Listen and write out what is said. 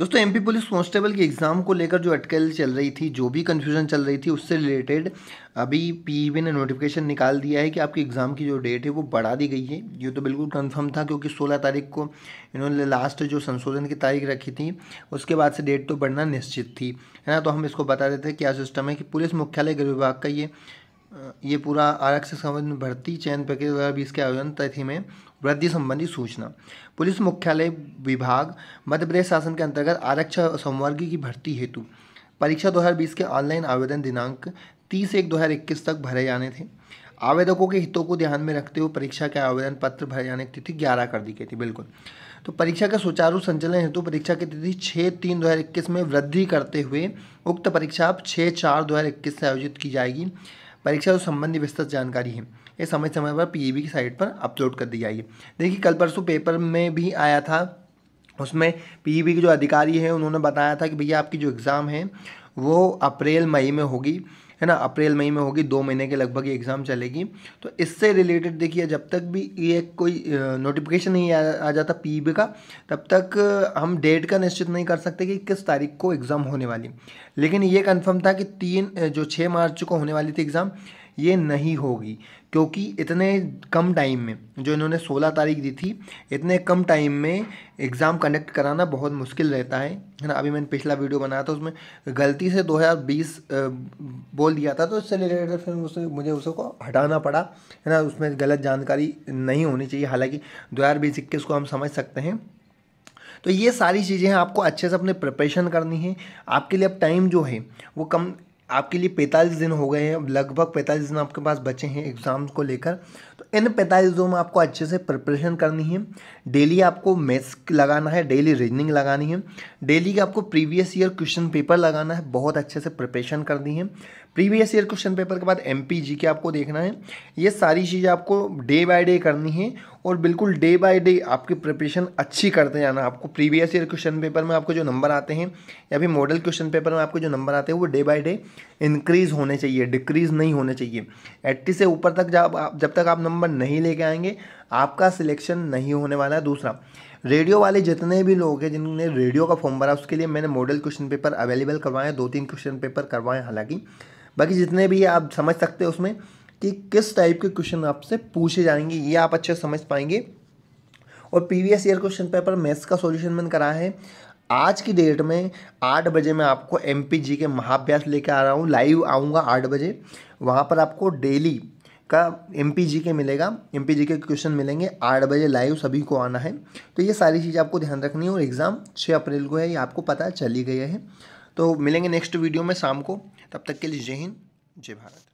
दोस्तों MP police constable की exam को लेकर जो अटकल चल रही थी जो भी कन्फ्यूजन चल रही थी उससे रिलेटेड अभी पीईबी e ने नोटिफिकेशन निकाल दिया है कि आपकी एग्ज़ाम की जो डेट है वो बढ़ा दी गई है ये तो बिल्कुल कंफर्म था क्योंकि 16 तारीख को इन्होंने लास्ट जो संशोधन की तारीख रखी थी उसके बाद से डेट तो बढ़ना निश्चित थी है ना तो हम इसको बता देते हैं क्या सिस्टम है कि पुलिस मुख्यालय गृह विभाग का ये ये पूरा आरक्षण संबंध भर्ती चयन प्रक्रिया दो हज़ार बीस के आयोजन तिथि में वृद्धि संबंधी सूचना पुलिस मुख्यालय विभाग मध्य प्रदेश शासन के अंतर्गत आरक्षण संवर्ग की भर्ती हेतु परीक्षा 2020 के ऑनलाइन आवेदन दिनांक 30 एक 2021 तक भरे जाने थे आवेदकों के हितों को ध्यान में रखते हुए परीक्षा के आवेदन पत्र भरे जाने की तिथि ग्यारह कर दी गई थी बिल्कुल तो परीक्षा का सुचारू संचालन हेतु परीक्षा की तिथि छः तीन दो हज़ार इक्कीस में वृद्धि करते हुए उक्त परीक्षा अब छः चार दो हज़ार इक्कीस से आयोजित की जाएगी परीक्षा से संबंधी विस्तृत जानकारी है ये समय समय पर पीईबी की साइट पर अपलोड कर दी जाएगी देखिए कल परसों पेपर में भी आया था उसमें पीईबी के जो अधिकारी हैं उन्होंने बताया था कि भैया आपकी जो एग्ज़ाम है वो अप्रैल मई में होगी है ना अप्रैल मई में होगी दो महीने के लगभग ये एग्ज़ाम चलेगी तो इससे रिलेटेड देखिए जब तक भी ये कोई नोटिफिकेशन नहीं आ, आ जाता पी का तब तक हम डेट का निश्चित नहीं कर सकते कि किस तारीख को एग्ज़ाम होने वाली लेकिन ये कन्फर्म था कि तीन जो छः मार्च को होने वाली थी एग्ज़ाम ये नहीं होगी क्योंकि इतने कम टाइम में जो इन्होंने 16 तारीख दी थी इतने कम टाइम में एग्ज़ाम कंडक्ट कराना बहुत मुश्किल रहता है है ना अभी मैंने पिछला वीडियो बनाया था उसमें गलती से 2020 बोल दिया था तो इससे रिलेटेड फिर उसे मुझे उसको हटाना पड़ा है ना उसमें गलत जानकारी नहीं होनी चाहिए हालाँकि दो हज़ार बीस इक्कीस को हम समझ सकते हैं तो ये सारी चीज़ें हैं आपको अच्छे से अपने प्रिपरेशन करनी है आपके लिए अब टाइम जो है वो कम आपके लिए पैंतालीस दिन हो गए हैं लगभग पैंतालीस दिन आपके पास बचे हैं एग्ज़ाम को लेकर तो इन पैंतालीस दिनों में आपको अच्छे से प्रिपरेशन करनी है डेली आपको मैथ्स लगाना है डेली रीजनिंग लगानी है डेली आपको प्रीवियस ईयर क्वेश्चन पेपर लगाना है बहुत अच्छे से प्रिपरेशन करनी है प्रीवियस ईयर क्वेश्चन पेपर के बाद एम पी जी के आपको देखना है ये सारी चीज़ें आपको डे बाई डे करनी है और बिल्कुल डे बाय डे आपकी प्रिपरेशन अच्छी करते जाना आपको प्रीवियस ईयर क्वेश्चन पेपर में आपको जो नंबर आते हैं या फिर मॉडल क्वेश्चन पेपर में आपको जो नंबर आते हैं वो डे बाय डे इंक्रीज़ होने चाहिए डिक्रीज़ नहीं होने चाहिए एट्टी से ऊपर तक जब आप जब तक आप नंबर नहीं लेके आएंगे आपका सिलेक्शन नहीं होने वाला है दूसरा रेडियो वाले जितने भी लोग हैं जिन्होंने रेडियो का फॉर्म भरा उसके लिए मैंने मॉडल क्वेश्चन पेपर अवेलेबल करवाए दो तीन क्वेश्चन पेपर करवाएँ हालाँकि बाकी जितने भी आप समझ सकते हैं उसमें कि किस टाइप के क्वेश्चन आपसे पूछे जाएंगे ये आप अच्छे समझ पाएंगे और previous year question paper maths का सॉल्यूशन मैंने करा है आज की डेट में आठ बजे मैं आपको एम के महाभ्यास लेकर आ रहा हूँ लाइव आऊँगा आठ बजे वहाँ पर आपको डेली का एम के मिलेगा एम के क्वेश्चन मिलेंगे आठ बजे लाइव सभी को आना है तो ये सारी चीज़ आपको ध्यान रखनी है और एग्ज़ाम छः अप्रैल को है ये आपको पता चली गई है तो मिलेंगे नेक्स्ट वीडियो में शाम को तब तक के लिए जय हिंद जय भारत